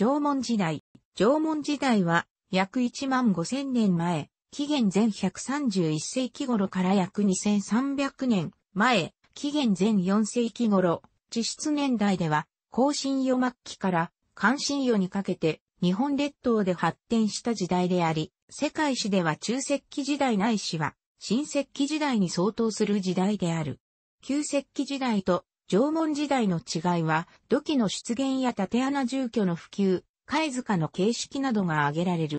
縄文時代。縄文時代は約1万5千年前、紀元前131世紀頃から約2300年前、紀元前4世紀頃、地質年代では、後進世末期から関心世にかけて日本列島で発展した時代であり、世界史では中石器時代ないしは、新石器時代に相当する時代である。旧石器時代と縄文時代の違いは、土器の出現や縦穴住居の普及、貝塚の形式などが挙げられる。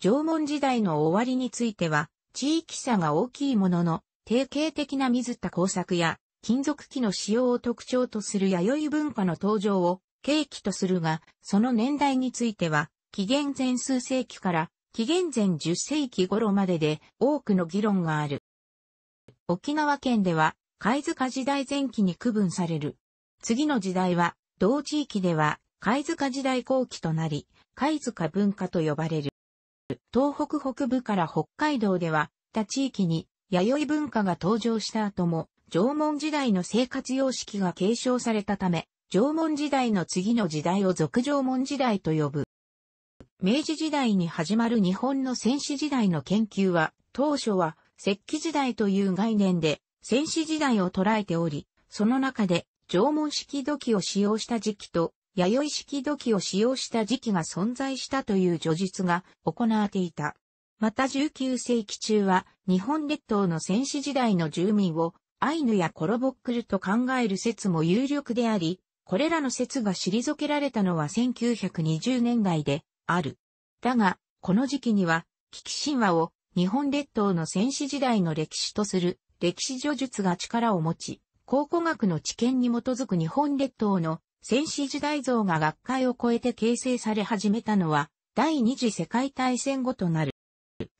縄文時代の終わりについては、地域差が大きいものの、定型的な水田工作や、金属器の使用を特徴とする弥生文化の登場を契機とするが、その年代については、紀元前数世紀から紀元前10世紀頃までで多くの議論がある。沖縄県では貝塚時代前期に区分される。次の時代は、同地域では貝塚時代後期となり、貝塚文化と呼ばれる。東北北部から北海道では、他地域に弥生文化が登場した後も、縄文時代の生活様式が継承されたため、縄文時代の次の時代を俗縄文時代と呼ぶ。明治時代に始まる日本の戦死時代の研究は、当初は石器時代という概念で戦死時代を捉えており、その中で縄文式土器を使用した時期と弥生式土器を使用した時期が存在したという叙述が行われていた。また19世紀中は日本列島の戦死時代の住民をアイヌやコロボックルと考える説も有力であり、これらの説が退けられたのは1920年代である。だが、この時期には、危機神話を日本列島の戦死時代の歴史とする歴史叙述が力を持ち、考古学の知見に基づく日本列島の戦死時代像が学会を超えて形成され始めたのは、第二次世界大戦後となる。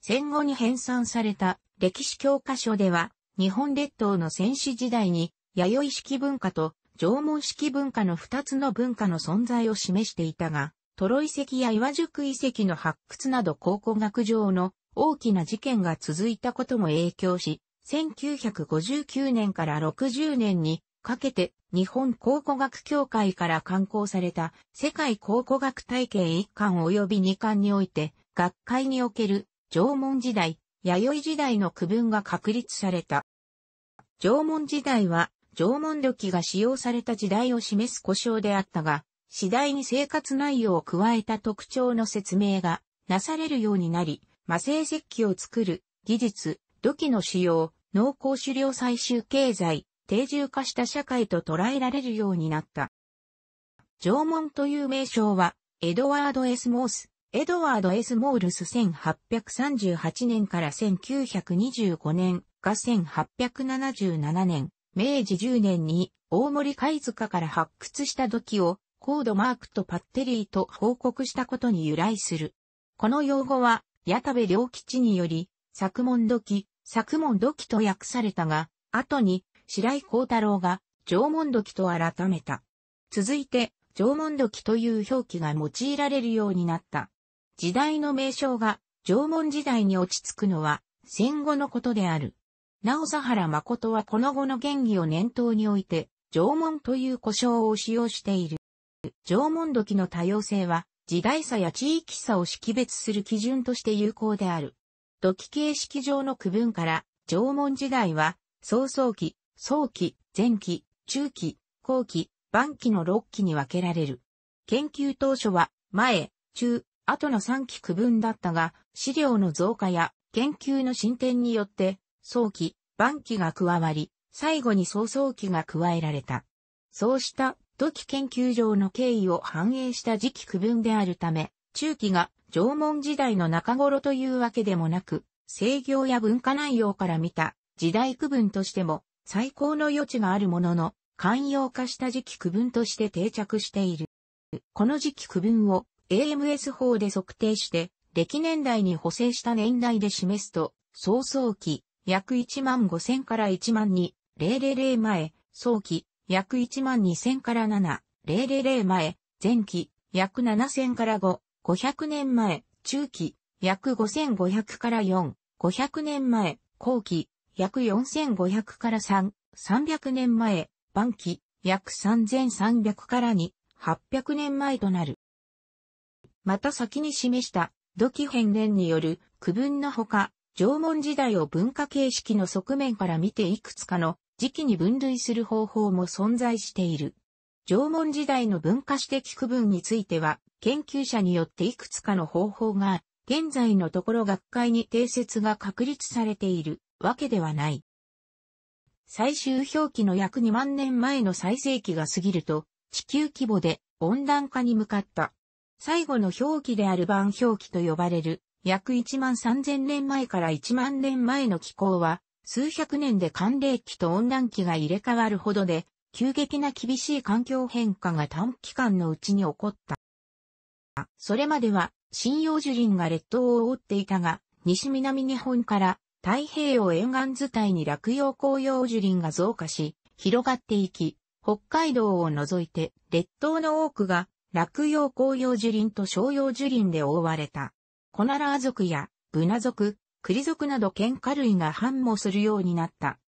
戦後に編纂された歴史教科書では、日本列島の戦死時代に、弥生式文化と縄文式文化の二つの文化の存在を示していたが、トロ遺跡や岩宿遺跡の発掘など考古学上の大きな事件が続いたことも影響し、1959年から60年にかけて日本考古学協会から刊行された世界考古学体系1巻及び2巻において学会における縄文時代、弥生時代の区分が確立された。縄文時代は縄文土器が使用された時代を示す故障であったが、次第に生活内容を加えた特徴の説明がなされるようになり、魔性石器を作る技術、土器の使用、農耕狩猟採集経済、定住化した社会と捉えられるようになった。縄文という名称は、エドワード・エス・モース、エドワード・エス・モールス1838年から1925年が1877年、明治10年に大森貝塚から発掘した土器をコードマークとパッテリーと報告したことに由来する。この用語は、矢田部良吉により、作文土器、作文土器と訳されたが、後に白井光太郎が縄文土器と改めた。続いて、縄文土器という表記が用いられるようになった。時代の名称が縄文時代に落ち着くのは戦後のことである。なお佐原誠はこの後の原義を念頭において、縄文という呼称を使用している。縄文土器の多様性は、時代差や地域差を識別する基準として有効である。土器形式上の区分から、縄文時代は、早々期、早期、前期、中期、後期、晩期の6期に分けられる。研究当初は、前、中、後の3期区分だったが、資料の増加や研究の進展によって、早期、晩期が加わり、最後に早々期が加えられた。そうした土器研究上の経緯を反映した時期区分であるため、中期が縄文時代の中頃というわけでもなく、制業や文化内容から見た時代区分としても最高の余地があるものの、寛容化した時期区分として定着している。この時期区分を AMS 法で測定して、歴年代に補正した年代で示すと、早々期、約1万5000から1万2000前、早期、約1万2000から7、000前、前期、約7000から5、500年前、中期、約5500から4、500年前、後期、約4500から3、300年前、晩期、約3300から2、800年前となる。また先に示した土器変電による区分のほか、縄文時代を文化形式の側面から見ていくつかの時期に分類する方法も存在している。縄文時代の文化史的区分については、研究者によっていくつかの方法が、現在のところ学会に定説が確立されているわけではない。最終表記の約2万年前の最盛期が過ぎると、地球規模で温暖化に向かった。最後の表記である晩表記と呼ばれる、約1万3000年前から1万年前の気候は、数百年で寒冷期と温暖期が入れ替わるほどで、急激な厳しい環境変化が短期間のうちに起こった。それまでは、針葉樹林が列島を覆っていたが、西南日本から太平洋沿岸図体に落葉紅葉樹林が増加し、広がっていき、北海道を除いて列島の多くが落葉紅葉樹林と商用樹林で覆われた。コナラー族やブナ族、栗族など喧嘩類が繁茂するようになった。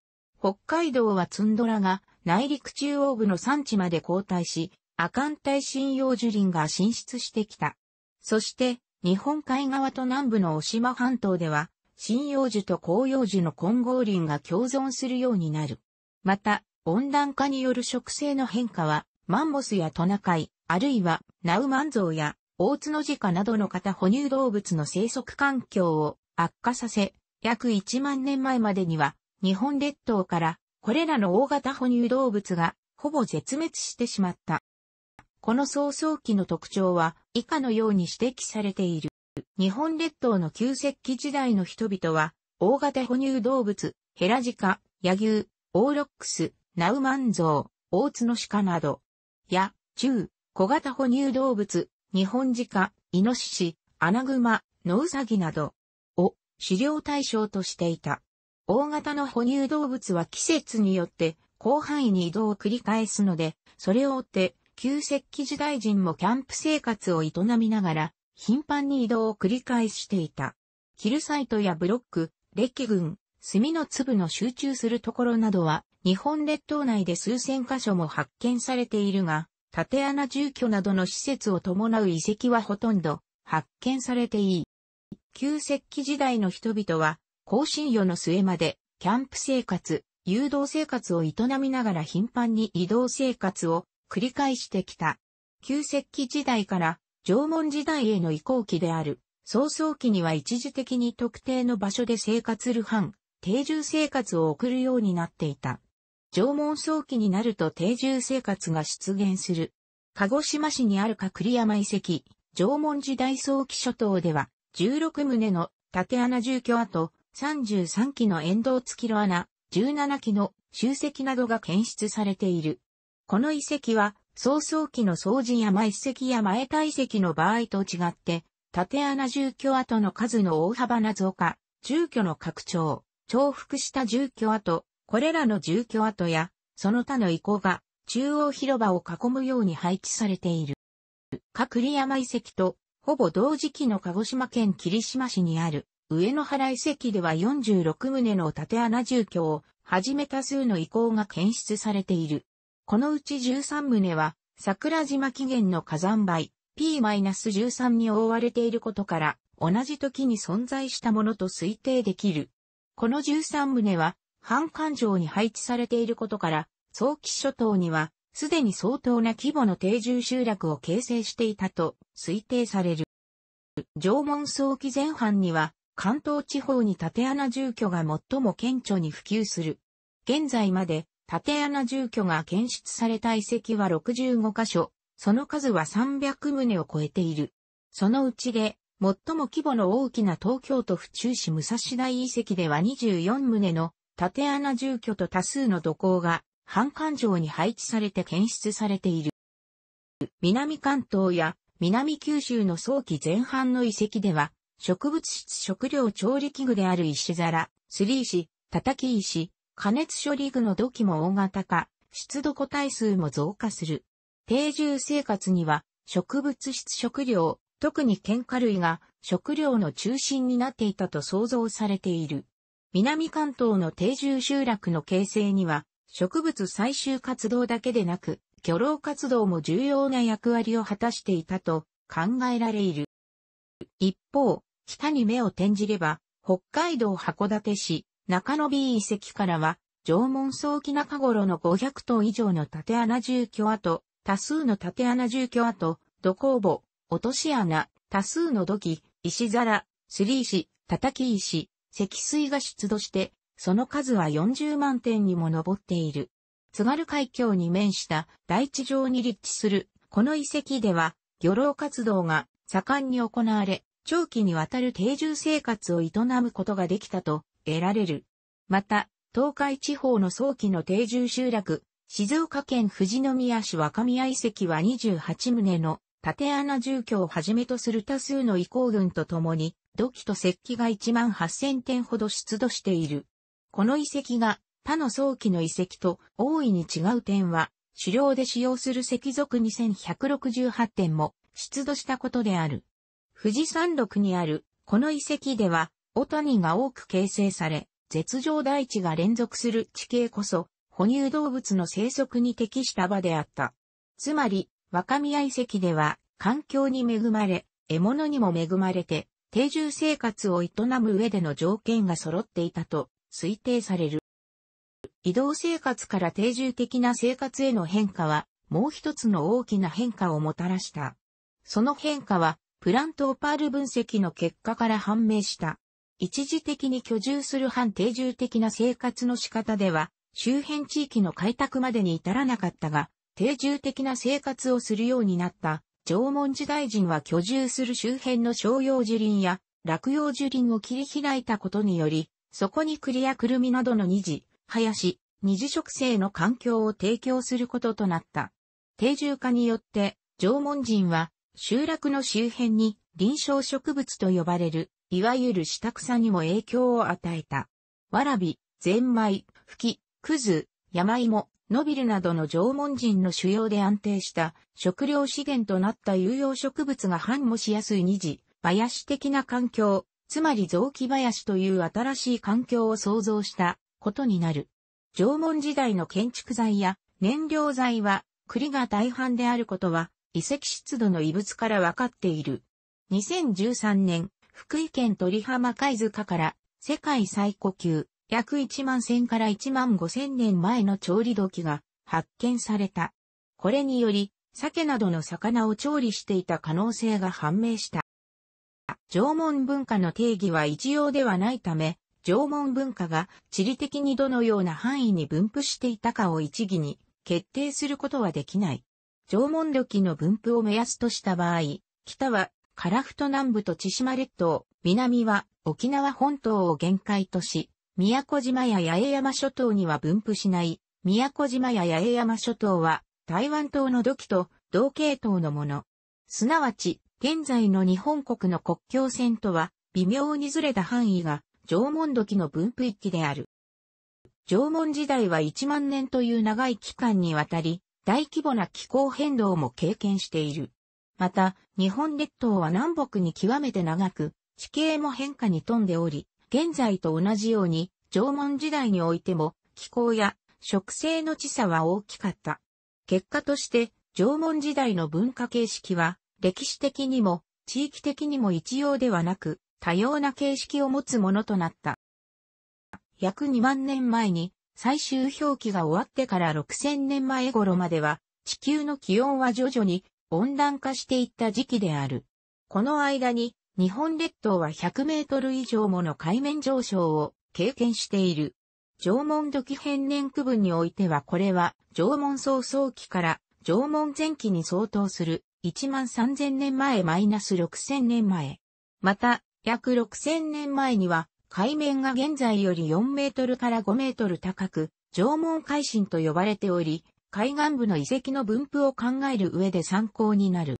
北海道はツンドラが内陸中央部の産地まで後退し、亜寒帯針葉樹林が進出してきた。そして、日本海側と南部の渡島半島では、針葉樹と紅葉樹の混合林が共存するようになる。また、温暖化による植生の変化は、マンモスやトナカイ、あるいはナウマンゾウやオオツノジカなどの型哺乳動物の生息環境を悪化させ、約1万年前までには日本列島からこれらの大型哺乳動物がほぼ絶滅してしまった。この早々期の特徴は以下のように指摘されている。日本列島の旧石器時代の人々は、大型哺乳動物、ヘラジカ、ヤュウ、オーロックス、ナウマンゾウ、オオツノシカなど、や、中、小型哺乳動物、ニホンジカ、イノシシ、アナグマ、ノウサギなど、を狩猟対象としていた。大型の哺乳動物は季節によって広範囲に移動を繰り返すので、それを追って旧石器時代人もキャンプ生活を営みながら、頻繁に移動を繰り返していた。キルサイトやブロック、歴群、炭の粒の集中するところなどは、日本列島内で数千箇所も発見されているが、縦穴住居などの施設を伴う遺跡はほとんど発見されていい。旧石器時代の人々は更新世の末まで、キャンプ生活、誘導生活を営みながら頻繁に移動生活を繰り返してきた。旧石器時代から縄文時代への移行期である。早々期には一時的に特定の場所で生活する藩、定住生活を送るようになっていた。縄文早期になると定住生活が出現する。鹿児島市にあるか栗山遺跡、縄文時代早期諸島では、16棟の縦穴住居跡、33基の沿道付きの穴、17基の集積などが検出されている。この遺跡は、早々期の掃除山遺跡や前体石の場合と違って、縦穴住居跡の数の大幅な増加、住居の拡張、重複した住居跡、これらの住居跡や、その他の遺構が、中央広場を囲むように配置されている。各里山遺跡と、ほぼ同時期の鹿児島県霧島市にある、上野原遺跡では46棟の縦穴住居を、はじめ多数の遺構が検出されている。このうち13棟は、桜島起源の火山灰、P-13 に覆われていることから、同じ時に存在したものと推定できる。この13棟は、半環状に配置されていることから、早期諸島には、すでに相当な規模の定住集落を形成していたと推定される。縄文早期前半には、関東地方に縦穴住居が最も顕著に普及する。現在まで縦穴住居が検出された遺跡は65カ所、その数は300棟を超えている。そのうちで、最も規模の大きな東京都府中市武蔵大遺跡では24棟の縦穴住居と多数の土工が半環状に配置されて検出されている。南関東や南九州の早期前半の遺跡では植物質食料調理器具である石皿、スリー石、叩き石、加熱処理具の土器も大型化、湿度個体数も増加する。定住生活には植物質食料、特に喧嘩類が食料の中心になっていたと想像されている。南関東の定住集落の形成には植物採集活動だけでなく、漁労活動も重要な役割を果たしていたと考えられる。一方、北に目を転じれば、北海道函館市、中野 B 遺跡からは、縄文早期中頃の500頭以上の縦穴住居跡、多数の縦穴住居跡、土工墓、落とし穴、多数の土器、石皿、すり石、叩き石、積水が出土して、その数は40万点にも上っている。津軽海峡に面した大地上に立地する、この遺跡では、漁労活動が盛んに行われ、長期にわたる定住生活を営むことができたと得られる。また、東海地方の早期の定住集落、静岡県富士宮市若宮遺跡は28棟の縦穴住居をはじめとする多数の移行群とともに、土器と石器が1万8000点ほど出土している。この遺跡が他の早期の遺跡と大いに違う点は、狩猟で使用する石属2168点も出土したことである。富士山麓にある、この遺跡では、オタニが多く形成され、絶上大地が連続する地形こそ、哺乳動物の生息に適した場であった。つまり、若宮遺跡では、環境に恵まれ、獲物にも恵まれて、定住生活を営む上での条件が揃っていたと推定される。移動生活から定住的な生活への変化は、もう一つの大きな変化をもたらした。その変化は、プラントオパール分析の結果から判明した。一時的に居住する反定住的な生活の仕方では、周辺地域の開拓までに至らなかったが、定住的な生活をするようになった。縄文時代人は居住する周辺の商用樹林や落葉樹林を切り開いたことにより、そこに栗やくるみなどの二次、林、二次植生の環境を提供することとなった。定住化によって、縄文人は集落の周辺に臨床植物と呼ばれる、いわゆる下草にも影響を与えた。わらび、ゼンマイ、クき、ヤマ山芋、ノビルなどの縄文人の主要で安定した食料資源となった有用植物が繁茂しやすい二次、林的な環境、つまり雑木林という新しい環境を創造したことになる。縄文時代の建築材や燃料材は栗が大半であることは遺跡湿度の異物から分かっている。2013年、福井県鳥浜貝塚から世界最古級、約1万1000から1万5000年前の調理土器が発見された。これにより、鮭などの魚を調理していた可能性が判明した。縄文文化の定義は一様ではないため、縄文文化が地理的にどのような範囲に分布していたかを一義に決定することはできない。縄文土器の分布を目安とした場合、北は樺太南部と千島列島、南は沖縄本島を限界とし、宮古島や八重山諸島には分布しない、宮古島や八重山諸島は台湾島の土器と同系統のもの。すなわち、現在の日本国の国境線とは微妙にずれた範囲が縄文土器の分布域である。縄文時代は1万年という長い期間にわたり、大規模な気候変動も経験している。また、日本列島は南北に極めて長く、地形も変化に富んでおり、現在と同じように、縄文時代においても、気候や植生の地差は大きかった。結果として、縄文時代の文化形式は、歴史的にも、地域的にも一様ではなく、多様な形式を持つものとなった。約2万年前に、最終氷期が終わってから6000年前頃までは、地球の気温は徐々に温暖化していった時期である。この間に、日本列島は100メートル以上もの海面上昇を経験している。縄文土器変年区分においてはこれは縄文早々期から縄文前期に相当する1万3000年前マイナス6000年前。また、約6000年前には海面が現在より4メートルから5メートル高く、縄文海進と呼ばれており、海岸部の遺跡の分布を考える上で参考になる。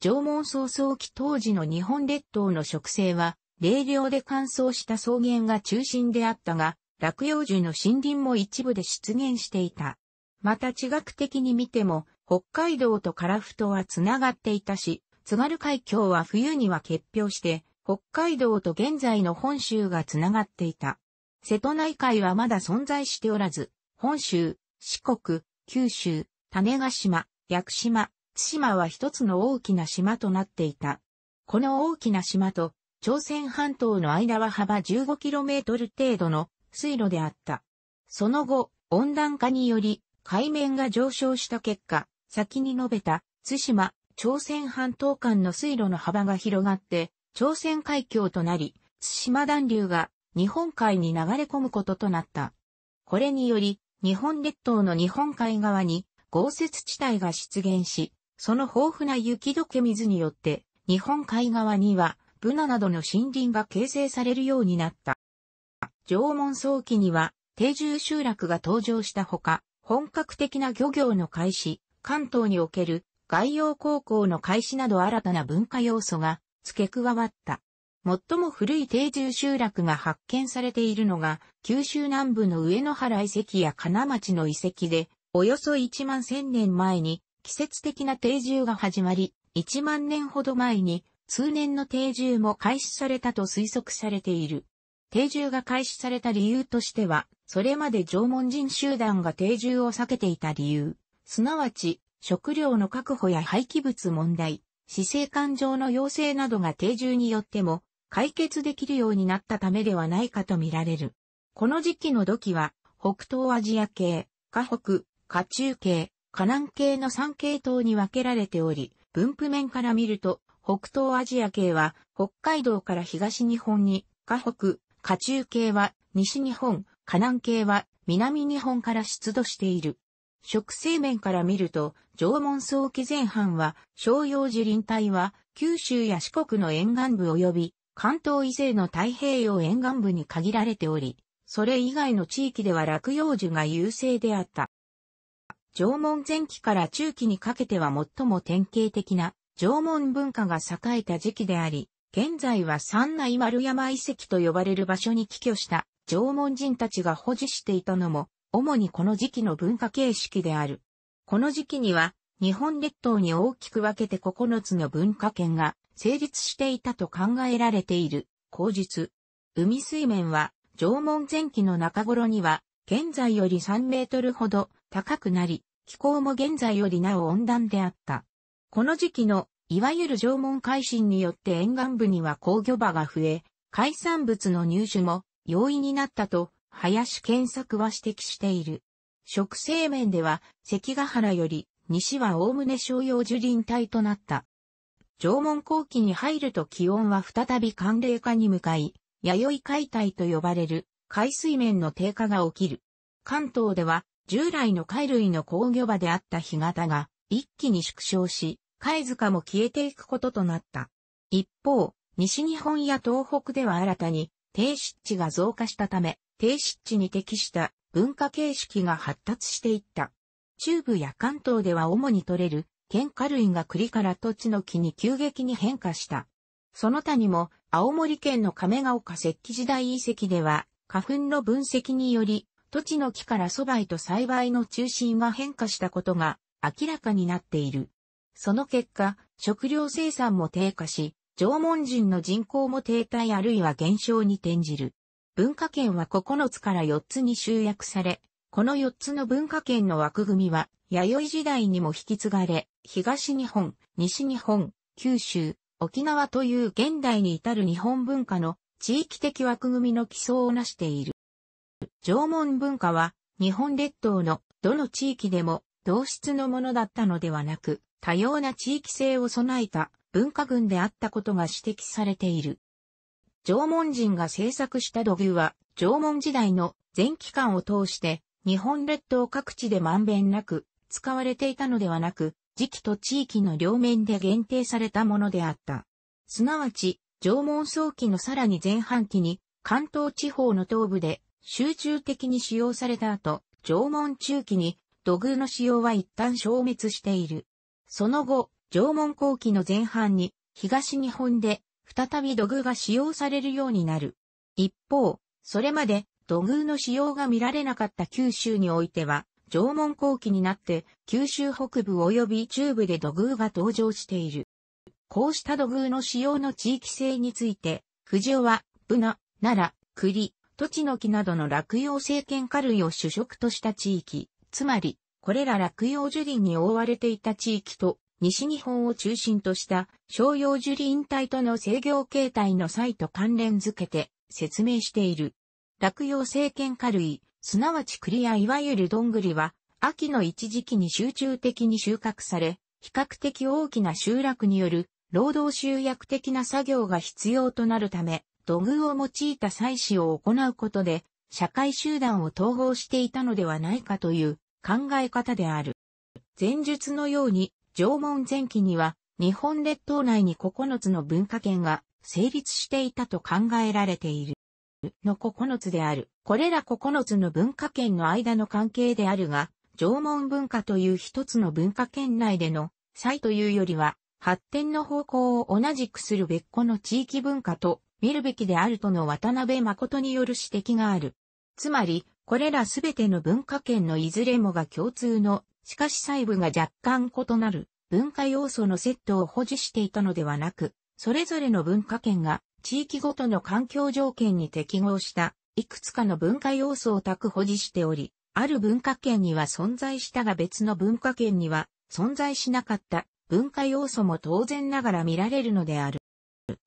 縄文早々期当時の日本列島の植生は、冷涼で乾燥した草原が中心であったが、落葉樹の森林も一部で出現していた。また地学的に見ても、北海道と樺太はつながっていたし、津軽海峡は冬には結氷して、北海道と現在の本州がつながっていた。瀬戸内海はまだ存在しておらず、本州、四国、九州、種ヶ島、屋久島、津島は一つの大きな島となっていた。この大きな島と朝鮮半島の間は幅 15km 程度の水路であった。その後、温暖化により海面が上昇した結果、先に述べた津島、朝鮮半島間の水路の幅が広がって、朝鮮海峡となり、対馬暖流が日本海に流れ込むこととなった。これにより、日本列島の日本海側に豪雪地帯が出現し、その豊富な雪解け水によって、日本海側にはブナなどの森林が形成されるようになった。縄文早期には定住集落が登場したほか、本格的な漁業の開始、関東における外洋高校の開始など新たな文化要素が付け加わった。最も古い定住集落が発見されているのが、九州南部の上野原遺跡や金町の遺跡で、およそ1万1000年前に季節的な定住が始まり、1万年ほど前に通年の定住も開始されたと推測されている。定住が開始された理由としては、それまで縄文人集団が定住を避けていた理由、すなわち食料の確保や廃棄物問題、死生観上の要請などが定住によっても解決できるようになったためではないかと見られる。この時期の土器は、北東アジア系、下北、下中系、河南系の3系統に分けられており、分布面から見ると、北東アジア系は北海道から東日本に、下北、下中系は西日本、河南系は南日本から出土している。食生面から見ると、縄文早期前半は、商用樹林帯は、九州や四国の沿岸部及び、関東以西の太平洋沿岸部に限られており、それ以外の地域では落葉樹が優勢であった。縄文前期から中期にかけては最も典型的な縄文文化が栄えた時期であり、現在は三内丸山遺跡と呼ばれる場所に寄居した縄文人たちが保持していたのも主にこの時期の文化形式である。この時期には、日本列島に大きく分けて9つの文化圏が成立していたと考えられている、口述。海水面は、縄文前期の中頃には、現在より3メートルほど高くなり、気候も現在よりなお温暖であった。この時期の、いわゆる縄文海進によって沿岸部には工業場が増え、海産物の入手も容易になったと林健作は指摘している。植生面では、関ヶ原より、西はおおむね商用樹林帯となった。縄文後期に入ると気温は再び寒冷化に向かい、弥生解体と呼ばれる海水面の低下が起きる。関東では従来の貝類の工業場であった干潟が一気に縮小し、貝塚も消えていくこととなった。一方、西日本や東北では新たに低湿地が増加したため、低湿地に適した文化形式が発達していった。中部や関東では主に取れる、喧嘩類が栗から土地の木に急激に変化した。その他にも、青森県の亀ヶ丘石器時代遺跡では、花粉の分析により、土地の木から蕎麦へと栽培の中心が変化したことが明らかになっている。その結果、食料生産も低下し、縄文人の人口も停滞あるいは減少に転じる。文化圏は9つから4つに集約され、この4つの文化圏の枠組みは、弥生時代にも引き継がれ、東日本、西日本、九州、沖縄という現代に至る日本文化の地域的枠組みの基礎をなしている。縄文文化は、日本列島のどの地域でも同質のものだったのではなく、多様な地域性を備えた文化群であったことが指摘されている。縄文人が制作した土偶は、縄文時代の前期間を通して、日本列島各地でまんべんなく使われていたのではなく、時期と地域の両面で限定されたものであった。すなわち、縄文早期のさらに前半期に、関東地方の東部で集中的に使用された後、縄文中期に土偶の使用は一旦消滅している。その後、縄文後期の前半に、東日本で再び土偶が使用されるようになる。一方、それまで土偶の使用が見られなかった九州においては、縄文後期になって九州北部及び中部で土偶が登場している。こうした土偶の使用の地域性について、藤尾は、ブナ、奈良、栗、土地の木などの落葉政権下類を主食とした地域、つまり、これら落葉樹林に覆われていた地域と西日本を中心とした商用樹林帯との制御形態の際と関連づけて説明している。落葉政権下類、すなわち栗やいわゆるどんぐりは、秋の一時期に集中的に収穫され、比較的大きな集落による労働集約的な作業が必要となるため、土偶を用いた採取を行うことで、社会集団を統合していたのではないかという考え方である。前述のように、縄文前期には、日本列島内に9つの文化圏が成立していたと考えられている。の9つである。これら9つの文化圏の間の関係であるが、縄文文化という一つの文化圏内での、際というよりは、発展の方向を同じくする別個の地域文化と見るべきであるとの渡辺誠による指摘がある。つまり、これらすべての文化圏のいずれもが共通のしかし細部が若干異なる文化要素のセットを保持していたのではなく、それぞれの文化圏が地域ごとの環境条件に適合したいくつかの文化要素を宅保持しており、ある文化圏には存在したが別の文化圏には存在しなかった文化要素も当然ながら見られるのである。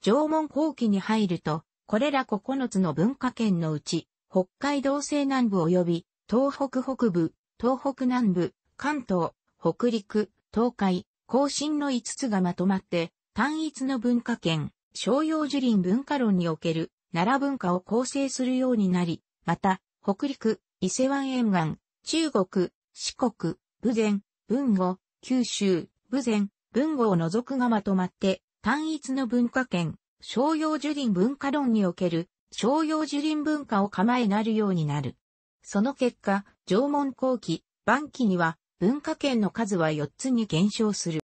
縄文後期に入ると、これら9つの文化圏のうち、北海道西南部及び東北北部、東北南部、関東、北陸、東海、甲信の5つがまとまって、単一の文化圏、商用樹林文化論における奈良文化を構成するようになり、また、北陸、伊勢湾沿岸、中国、四国、武前、文後、九州、武前、文後を除くがまとまって、単一の文化圏、商用樹林文化論における商用樹林文化を構えなるようになる。その結果、縄文後期、晩期には文化圏の数は4つに減少する。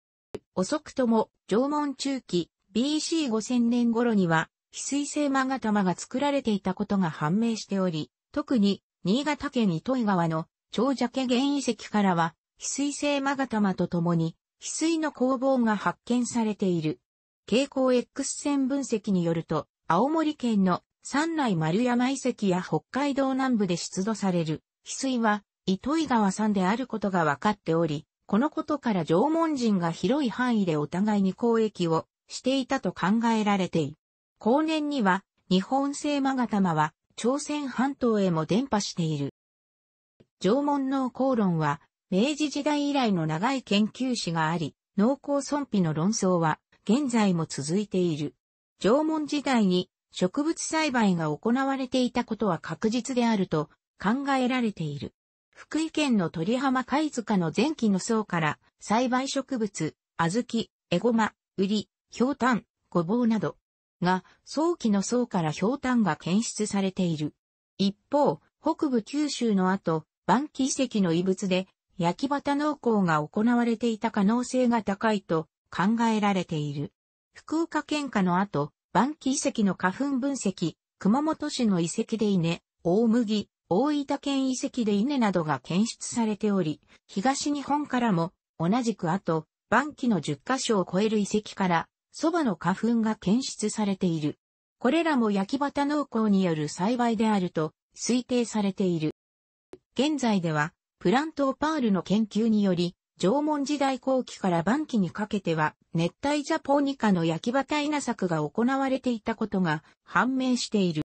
遅くとも縄文中期 BC5000 年頃には翡翠製マガ玉が作られていたことが判明しており、特に新潟県糸魚川の長蛇家原遺跡からは翡翠製マガ玉とともに翡翠の工房が発見されている。蛍光 X 線分析によると、青森県の三内丸山遺跡や北海道南部で出土される翡翠は糸井川さんであることが分かっており、このことから縄文人が広い範囲でお互いに交易をしていたと考えられている。後年には日本製マガタマは朝鮮半島へも伝播している。縄文農耕論は明治時代以来の長い研究史があり、農耕損否の論争は現在も続いている。縄文時代に植物栽培が行われていたことは確実であると考えられている。福井県の鳥浜貝塚の前期の層から栽培植物、小豆、エゴマ、ウリ、ヒョウタン、などが早期の層からヒョウタンが検出されている。一方、北部九州の後、晩期遺跡の遺物で焼き畑農耕が行われていた可能性が高いと考えられている。福岡県下の後、晩期遺跡の花粉分析、熊本市の遺跡で稲、大麦、大分県遺跡で稲などが検出されており、東日本からも同じくあと、晩期の10カ所を超える遺跡から蕎麦の花粉が検出されている。これらも焼き畑農耕による栽培であると推定されている。現在では、プラントオパールの研究により、縄文時代後期から晩期にかけては、熱帯ジャポニカの焼き畑稲作が行われていたことが判明している。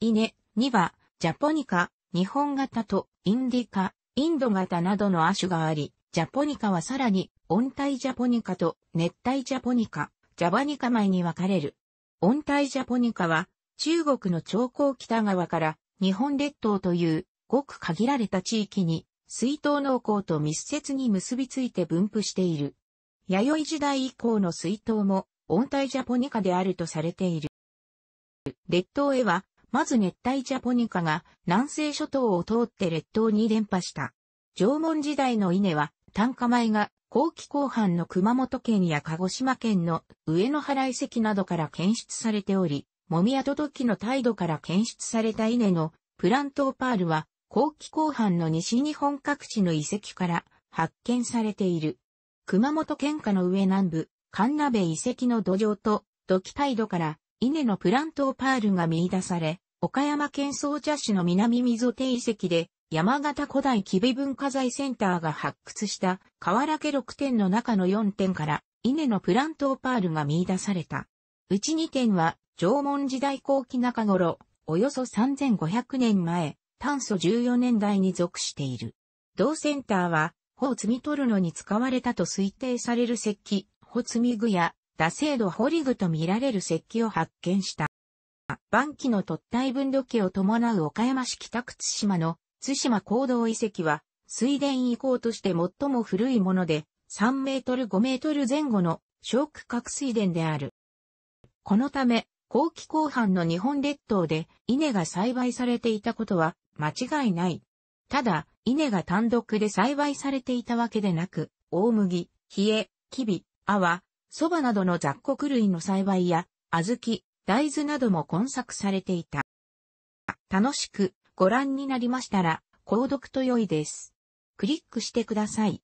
稲、には、ジャポニカ、日本型とインディカ、インド型などの亜種があり、ジャポニカはさらに温帯ジャポニカと熱帯ジャポニカ、ジャバニカ米に分かれる。温帯ジャポニカは中国の長江北側から日本列島というごく限られた地域に水筒農耕と密接に結びついて分布している。弥生時代以降の水筒も温帯ジャポニカであるとされている。列島へはまず熱帯ジャポニカが南西諸島を通って列島に伝播した。縄文時代の稲は炭化米が後期後半の熊本県や鹿児島県の上野原遺跡などから検出されており、もみ跡土器の態度から検出された稲のプラントーパールは後期後半の西日本各地の遺跡から発見されている。熊本県下の上南部、神鍋遺跡の土壌と土器態度から稲のプラントオパールが見出され、岡山県総茶市の南溝手遺跡で、山形古代木備文化財センターが発掘した河原家6点の中の4点から稲のプラントオパールが見出された。うち2点は縄文時代後期中頃、およそ3500年前、炭素14年代に属している。同センターは、穂を摘み取るのに使われたと推定される石器、穂摘み具や多精度ホリグと見られる石器を発見した。晩期の突体分度器を伴う岡山市北区津島の津島行動遺跡は、水田遺構として最も古いもので、3メートル5メートル前後の小区画水田である。このため、後期後半の日本列島で稲が栽培されていたことは間違いない。ただ、稲が単独で栽培されていたわけでなく、大麦、冷え、キビ、泡、蕎麦などの雑穀類の栽培や、小豆、大豆なども混作されていた。楽しくご覧になりましたら、購読と良いです。クリックしてください。